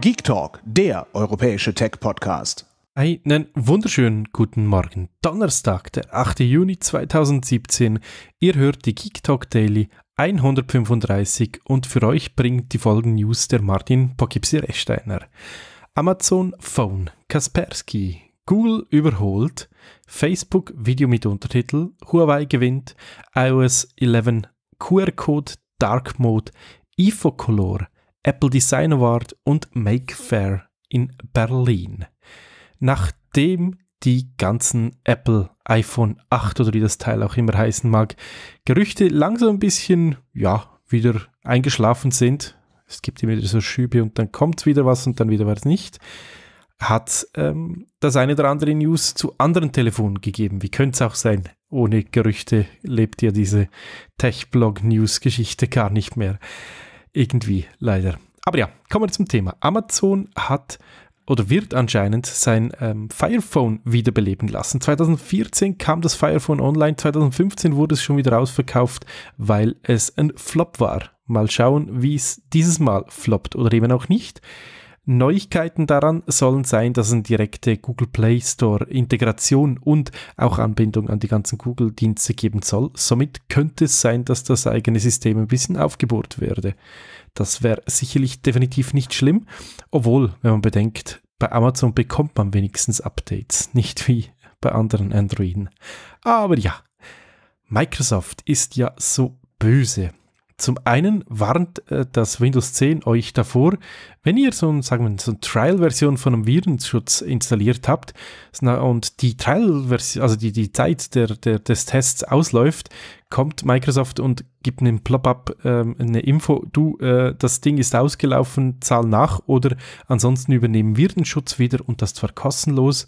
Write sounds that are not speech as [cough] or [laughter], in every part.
Geek Talk, der europäische Tech-Podcast. Einen wunderschönen guten Morgen. Donnerstag, der 8. Juni 2017. Ihr hört die Geek Talk Daily 135 und für euch bringt die folgenden News der Martin Pokipsi-Rechsteiner. Amazon Phone, Kaspersky, Google überholt, Facebook Video mit Untertitel, Huawei gewinnt, iOS 11 QR-Code Dark Mode, Infocolor, Apple Design Award und Make Fair in Berlin. Nachdem die ganzen Apple iPhone 8 oder wie das Teil auch immer heißen mag, Gerüchte langsam ein bisschen, ja, wieder eingeschlafen sind. Es gibt immer wieder so Schübe und dann kommt wieder was und dann wieder was nicht. Hat ähm, das eine oder andere News zu anderen Telefonen gegeben. Wie könnte es auch sein? Ohne Gerüchte lebt ja diese Tech-Blog-News-Geschichte gar nicht mehr irgendwie leider. Aber ja, kommen wir zum Thema. Amazon hat oder wird anscheinend sein ähm, Firephone wiederbeleben lassen. 2014 kam das Firephone online, 2015 wurde es schon wieder ausverkauft, weil es ein Flop war. Mal schauen, wie es dieses Mal floppt oder eben auch nicht. Neuigkeiten daran sollen sein, dass eine direkte Google Play Store Integration und auch Anbindung an die ganzen Google-Dienste geben soll. Somit könnte es sein, dass das eigene System ein bisschen aufgebohrt werde. Das wäre sicherlich definitiv nicht schlimm, obwohl, wenn man bedenkt, bei Amazon bekommt man wenigstens Updates, nicht wie bei anderen Androiden. Aber ja, Microsoft ist ja so böse. Zum einen warnt äh, das Windows 10 euch davor, wenn ihr so, ein, sagen wir, so eine Trial-Version von einem Virenschutz installiert habt und die Trial-Version, also die, die Zeit der, der, des Tests ausläuft, kommt Microsoft und gibt einem plop up ähm, eine Info, du, äh, das Ding ist ausgelaufen, zahl nach oder ansonsten übernehmen wir den Schutz wieder und das zwar kostenlos.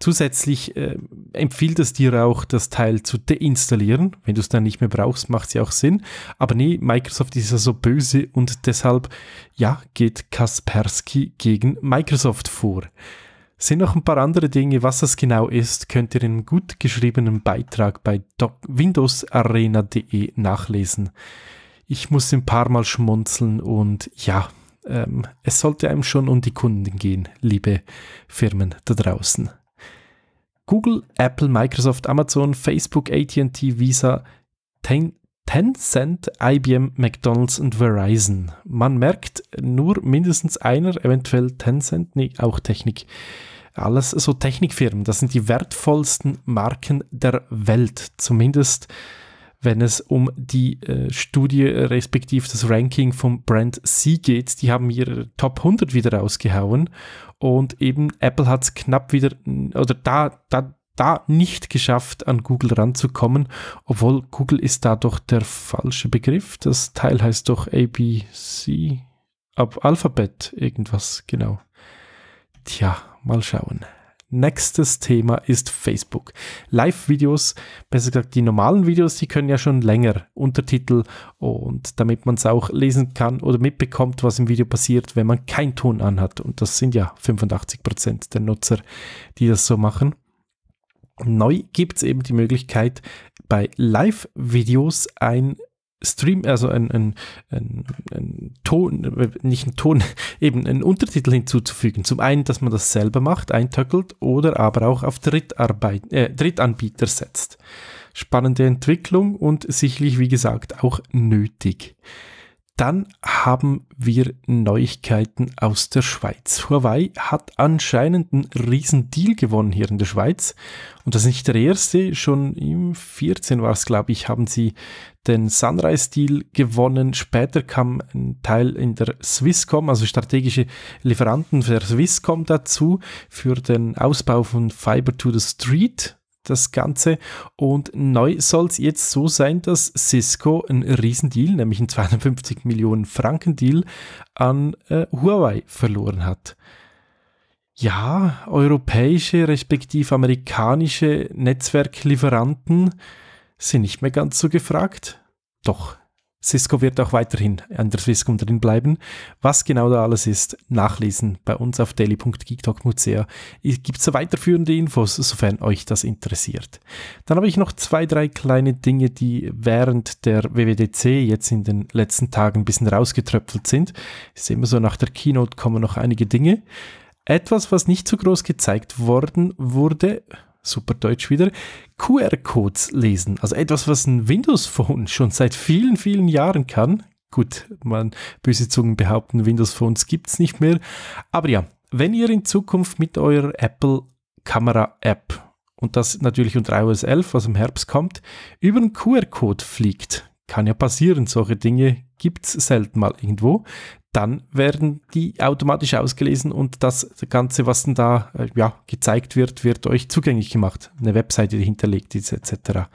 Zusätzlich äh, empfiehlt es dir auch, das Teil zu deinstallieren. Wenn du es dann nicht mehr brauchst, macht es ja auch Sinn. Aber nee, Microsoft ist ja so böse und deshalb, ja, geht Kaspersky gegen Microsoft vor sind noch ein paar andere Dinge. Was das genau ist, könnt ihr in gut geschriebenen Beitrag bei windowsarena.de nachlesen. Ich muss ein paar Mal schmunzeln und ja, ähm, es sollte einem schon um die Kunden gehen, liebe Firmen da draußen. Google, Apple, Microsoft, Amazon, Facebook, ATT, Visa, Ten Tencent, IBM, McDonald's und Verizon. Man merkt nur mindestens einer, eventuell Tencent, nee, auch Technik. Alles so Technikfirmen. Das sind die wertvollsten Marken der Welt. Zumindest wenn es um die äh, Studie respektive das Ranking vom Brand C geht. Die haben ihre Top 100 wieder rausgehauen und eben Apple hat es knapp wieder, oder da, da da nicht geschafft, an Google ranzukommen, obwohl Google ist da doch der falsche Begriff. Das Teil heißt doch ABC, ab Alphabet irgendwas, genau. Tja, mal schauen. Nächstes Thema ist Facebook. Live-Videos, besser gesagt die normalen Videos, die können ja schon länger Untertitel und damit man es auch lesen kann oder mitbekommt, was im Video passiert, wenn man keinen Ton anhat. Und das sind ja 85% Prozent der Nutzer, die das so machen. Neu gibt es eben die Möglichkeit, bei Live-Videos ein Stream, also ein, ein, ein, ein, Ton, äh, nicht ein Ton, [laughs] eben einen Untertitel hinzuzufügen. Zum einen, dass man das selber macht, eintöckelt oder aber auch auf Drittarbeit, äh, Drittanbieter setzt. Spannende Entwicklung und sicherlich, wie gesagt, auch nötig. Dann haben wir Neuigkeiten aus der Schweiz. Huawei hat anscheinend einen riesen Deal gewonnen hier in der Schweiz. Und das ist nicht der erste. Schon im 14 war es, glaube ich, haben sie den Sunrise-Deal gewonnen. Später kam ein Teil in der Swisscom, also strategische Lieferanten der Swisscom dazu für den Ausbau von Fiber to the Street das Ganze. Und neu soll es jetzt so sein, dass Cisco einen Riesendeal, nämlich einen 250 Millionen Franken Deal an äh, Huawei verloren hat. Ja, europäische respektive amerikanische Netzwerklieferanten sind nicht mehr ganz so gefragt. Doch, Cisco wird auch weiterhin an der Swisscom drin bleiben. Was genau da alles ist, nachlesen bei uns auf daily.geektalk.ch. Gibt es weiterführende Infos, sofern euch das interessiert. Dann habe ich noch zwei, drei kleine Dinge, die während der WWDC jetzt in den letzten Tagen ein bisschen rausgetröpfelt sind. Ist immer so, nach der Keynote kommen noch einige Dinge. Etwas, was nicht so groß gezeigt worden wurde, super Deutsch wieder, QR-Codes lesen. Also etwas, was ein Windows-Phone schon seit vielen, vielen Jahren kann. Gut, man, böse Zungen behaupten, Windows-Phones gibt es nicht mehr. Aber ja, wenn ihr in Zukunft mit eurer Apple-Kamera-App und das natürlich unter iOS 11, was im Herbst kommt, über einen QR-Code fliegt, kann ja passieren, solche Dinge gibt es selten mal irgendwo, dann werden die automatisch ausgelesen und das Ganze, was denn da äh, ja, gezeigt wird, wird euch zugänglich gemacht. Eine Webseite, die hinterlegt ist, etc.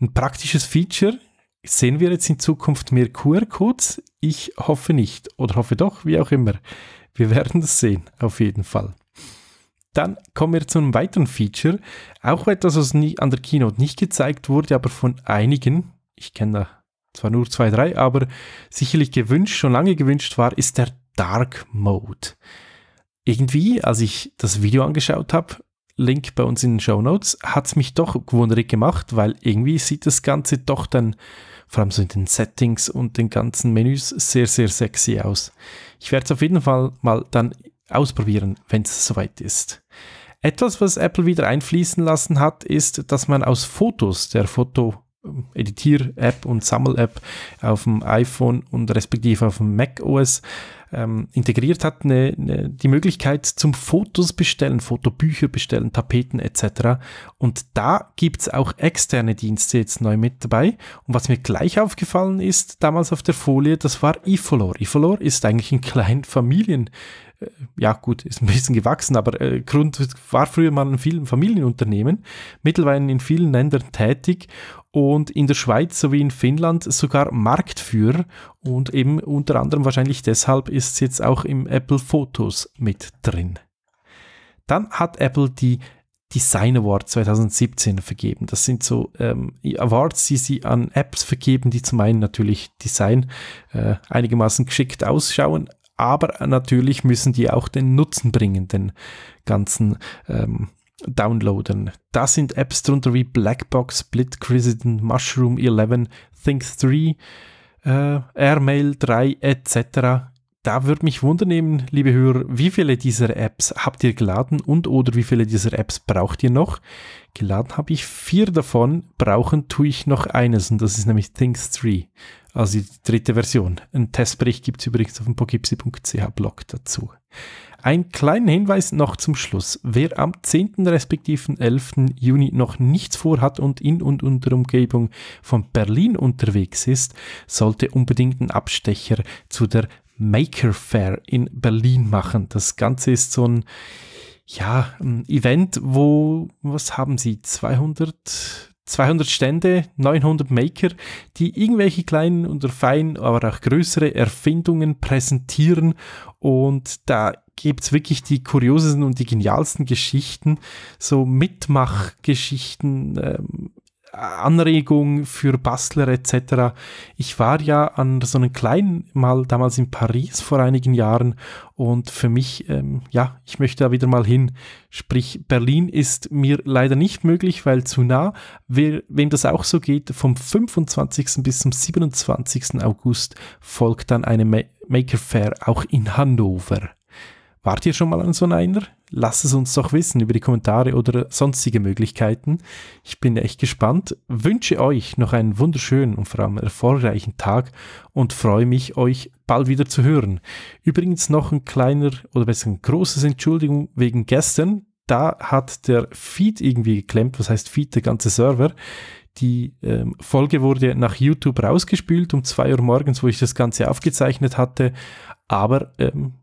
Ein praktisches Feature sehen wir jetzt in Zukunft mehr QR-Codes? Ich hoffe nicht oder hoffe doch, wie auch immer. Wir [laughs] werden es sehen, auf jeden Fall. Dann kommen wir zu einem weiteren Feature. Auch etwas, was nie an der Keynote nicht gezeigt wurde, aber von einigen, ich kenne da zwar nur 2.3, aber sicherlich gewünscht, schon lange gewünscht war, ist der Dark Mode. Irgendwie, als ich das Video angeschaut habe, Link bei uns in den Show Notes, hat es mich doch gewundert gemacht, weil irgendwie sieht das Ganze doch dann, vor allem so in den Settings und den ganzen Menüs, sehr, sehr sexy aus. Ich werde es auf jeden Fall mal dann ausprobieren, wenn es soweit ist. Etwas, was Apple wieder einfließen lassen hat, ist, dass man aus Fotos der Foto äh, Editier-App und Sammel-App auf dem iPhone und respektive auf dem Mac OS ähm, integriert hat, eine, eine, die Möglichkeit zum Fotos bestellen, Fotobücher bestellen, Tapeten etc. Und da gibt es auch externe Dienste jetzt neu mit dabei. Und was mir gleich aufgefallen ist, damals auf der Folie, das war Ifolor. Ifolor ist eigentlich ein kleiner Familien äh, ja gut, ist ein bisschen gewachsen, aber äh, Grund war früher mal in vielen Familienunternehmen, mittlerweile in vielen Ländern tätig und in der Schweiz sowie in Finnland sogar Marktführer und eben unter anderem wahrscheinlich deshalb ist es jetzt auch im Apple Fotos mit drin. Dann hat Apple die Design Award 2017 vergeben. Das sind so ähm, Awards, die sie an Apps vergeben, die zum einen natürlich Design äh, einigermaßen geschickt ausschauen, aber natürlich müssen die auch den Nutzen bringen, den ganzen ähm, Downloadern. Da sind Apps drunter wie Blackbox, Split Crisident, Mushroom 11, Think 3, äh, Airmail 3 etc da würde mich wundernehmen, liebe Hörer, wie viele dieser Apps habt ihr geladen und oder wie viele dieser Apps braucht ihr noch? Geladen habe ich vier davon, brauchen tue ich noch eines und das ist nämlich Things 3, also die dritte Version. Ein Testbericht gibt es übrigens auf dem pogipsi.ch Blog dazu. Ein kleiner Hinweis noch zum Schluss. Wer am 10. respektiven 11. Juni noch nichts vorhat und in und unter Umgebung von Berlin unterwegs ist, sollte unbedingt einen Abstecher zu der Maker Fair in Berlin machen. Das Ganze ist so ein, ja, ein Event, wo, was haben sie, 200, 200 Stände, 900 Maker, die irgendwelche kleinen oder feinen, aber auch größere Erfindungen präsentieren. Und da gibt es wirklich die kuriosesten und die genialsten Geschichten, so Mitmachgeschichten, ähm, Anregung für Bastler etc. Ich war ja an so einem kleinen Mal damals in Paris vor einigen Jahren und für mich, ähm, ja, ich möchte da wieder mal hin. Sprich, Berlin ist mir leider nicht möglich, weil zu nah. Wer, wem das auch so geht, vom 25. bis zum 27. August folgt dann eine Maker Fair auch in Hannover. Wart ihr schon mal an so einer? lasst es uns doch wissen über die Kommentare oder sonstige Möglichkeiten. Ich bin echt gespannt, wünsche euch noch einen wunderschönen und vor allem erfolgreichen Tag und freue mich, euch bald wieder zu hören. Übrigens noch ein kleiner oder besser ein großes Entschuldigung wegen gestern. Da hat der Feed irgendwie geklemmt, was heißt Feed, der ganze Server. Die ähm, Folge wurde nach YouTube rausgespült um zwei Uhr morgens, wo ich das Ganze aufgezeichnet hatte. Aber ähm,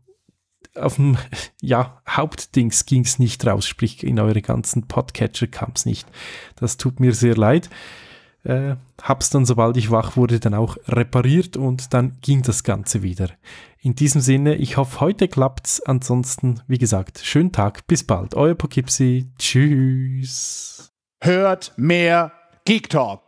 auf dem [laughs] ja, Hauptdings ging es nicht raus, sprich in eure ganzen Podcatcher kam es nicht. Das tut mir sehr leid. Äh, hab's dann, sobald ich wach wurde, dann auch repariert und dann ging das Ganze wieder. In diesem Sinne, ich hoffe, heute klappt's. Ansonsten, wie gesagt, schönen Tag, bis bald. Euer Pokipsi. Tschüss. Hört mehr Geek Talk.